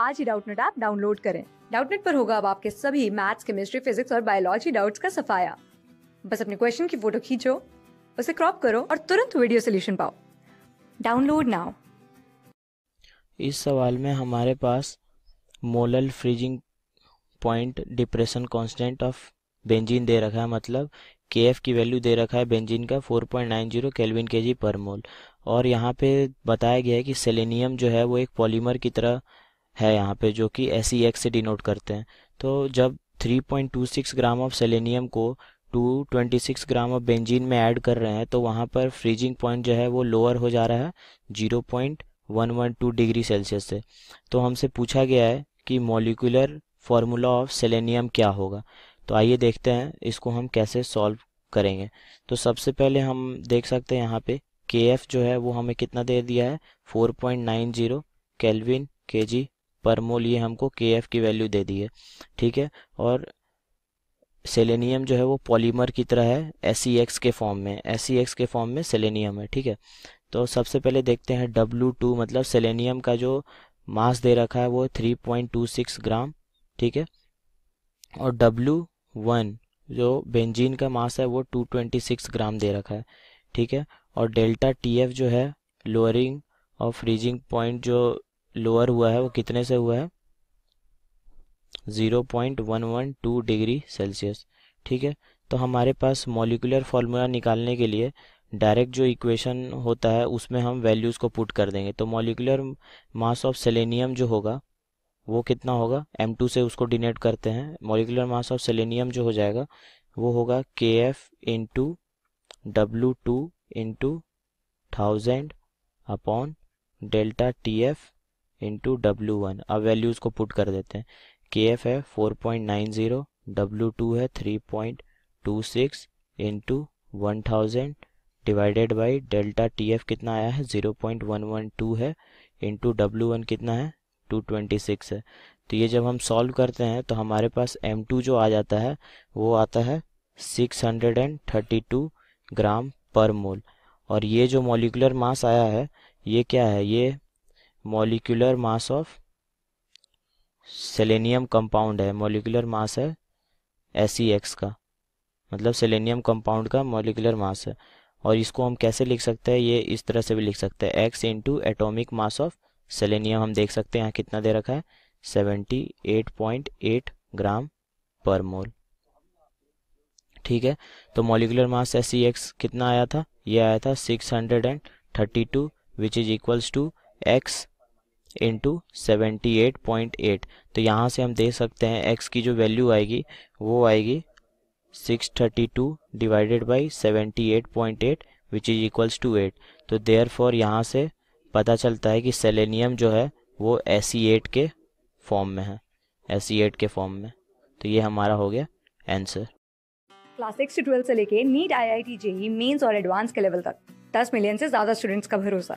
आज ही Doubtnut app download करें डाउटनेट पर होगा अब आपके सभी मैथ्स केमिस्ट्री फिजिक्स और बायोलॉजी डाउट्स का सफाया बस अपने क्वेश्चन की फोटो खींचो उसे क्रॉप करो और तुरंत वीडियो सोल्यूशन पाओ डाउनलोड नाउ इस सवाल में हमारे पास molal freezing point depression constant of benzene दे रखा है मतलब के एफ की वैल्यू दे रखा है बेंजीन का 4.90 केल्विन केजी पर मोल और यहाँ पे बताया गया है कि सेलेनियम जो है वो एक पॉलीमर की तरह है यहाँ पे जो कि एस e से डिनोट करते हैं तो जब 3.26 ग्राम ऑफ सेलेनियम को 226 ग्राम ऑफ बेंजीन में ऐड कर रहे हैं तो वहाँ पर फ्रीजिंग पॉइंट जो है वो लोअर हो जा रहा है 0.112 डिग्री सेल्सियस से तो हमसे पूछा गया है कि मॉलिकुलर फार्मूला ऑफ सेलेनियम क्या होगा तो आइए देखते हैं इसको हम कैसे सॉल्व करेंगे तो सबसे पहले हम देख सकते हैं यहाँ पे के जो है वो हमें कितना दे दिया है 4.90 केल्विन के पर मोल ये हमको के एफ की वैल्यू दे दी है ठीक है और सेलेनियम जो है वो पॉलीमर की तरह है एस e के फॉर्म में एस e के फॉर्म में सेलेनियम है ठीक है तो सबसे पहले देखते हैं डब्लू टू मतलब सेलेनियम का जो मास दे रखा है वो three point two six gram ठीक है और डब्लू वन जो बेंजीन का मास है वो टू ट्वेंटी सिक्स ग्राम दे रखा है ठीक है और डेल्टा टी एफ जो है लोअरिंग और फ्रीजिंग पॉइंट जो लोअर हुआ है वो कितने से हुआ है zero point one one two degree Celsius ठीक है तो हमारे पास मॉलिकुलर फॉर्मूला निकालने के लिए डायरेक्ट जो इक्वेशन होता है उसमें हम वैल्यूज़ को पुट कर देंगे तो मॉलिकुलर मास ऑफ सेलेनियम जो होगा वो कितना होगा एम टू से उसको डिनेट करते हैं मॉलिकुलर मास ऑफ सेलेनियम जो हो जाएगा वो होगा K F into W two into thousand upon delta T F into W one अब वैल्यूज़ को पुट कर देते हैं के एफ है four point nine zero W two है three point two six into one thousand divided by delta T F कितना आया है zero point one one two है इंटू डब्ल्यू वन कितना है टू ट्वेंटी सिक्स है तो ये जब हम सॉल्व करते हैं तो हमारे पास एम टू जो आ जाता है वो आता है six hundred and thirty two gram पर मोल और ये जो मोलिकुलर मास आया है ये क्या है ये molecular mass of selenium compound है मॉलिकुलर मास है एस एक्स e का मतलब सेलेनियम कंपाउंड का मॉलिकुलर मास है और इसको हम कैसे लिख सकते हैं ये इस तरह से भी लिख सकते हैं X into atomic mass of selenium हम देख सकते हैं यहाँ कितना दे रखा है seventy eight point eight gram पर मोल ठीक है तो मॉलिकुलर मास एस एक्स कितना आया था ये आया था six hundred and thirty two which is equals to X into seventy eight point eight तो यहाँ से हम देख सकते हैं एक्स की जो वैल्यू आएगी वो आएगी six thirty two divided by seventy eight point eight which is equals to eight तो देयर फॉर यहाँ से पता चलता है कि सेलेनियम जो है वो एस एट e के फॉर्म में है एस एट e के फॉर्म में तो ये हमारा हो गया आंसर क्लास सिक्स से ट्वेल्थ से लेके NEET I I T JEE mains और एडवांस के लेवल तक दस मिलियन से ज़्यादा स्टूडेंट्स का भरोसा